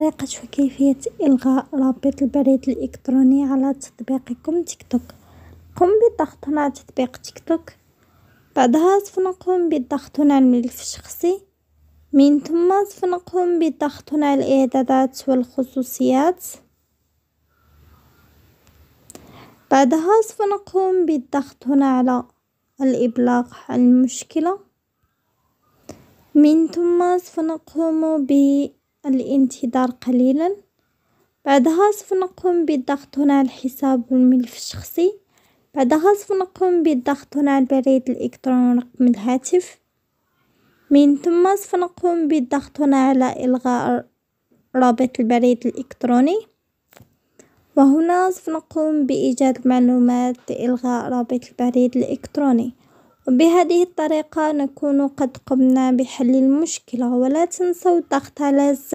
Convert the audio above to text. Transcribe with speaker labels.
Speaker 1: طريقة كيفية إلغاء رابط البريد الإلكتروني على تطبيقكم تيك توك، قم بالضغط على تطبيق تيك توك، بعدها سوف نقوم بالضغط على الملف الشخصي، من ثم سوف نقوم بالضغط على الإعدادات والخصوصيات، بعدها سوف نقوم بالضغط هنا على الإبلاغ عن المشكلة، من ثم سوف نقوم ب. الانتظار قليلا، بعدها سوف نقوم بالضغط هنا على الحساب والملف الشخصي، بعدها سوف نقوم بالضغط هنا على البريد الالكتروني ورقم الهاتف، من ثم سوف نقوم بالضغط هنا على الغاء رابط البريد الالكتروني، وهنا سوف نقوم بايجاد معلومات لالغاء رابط البريد الالكتروني، وبهذه الطريقة نكون قد قمنا بحل المشكلة، ولا تنسوا الضغط على زر.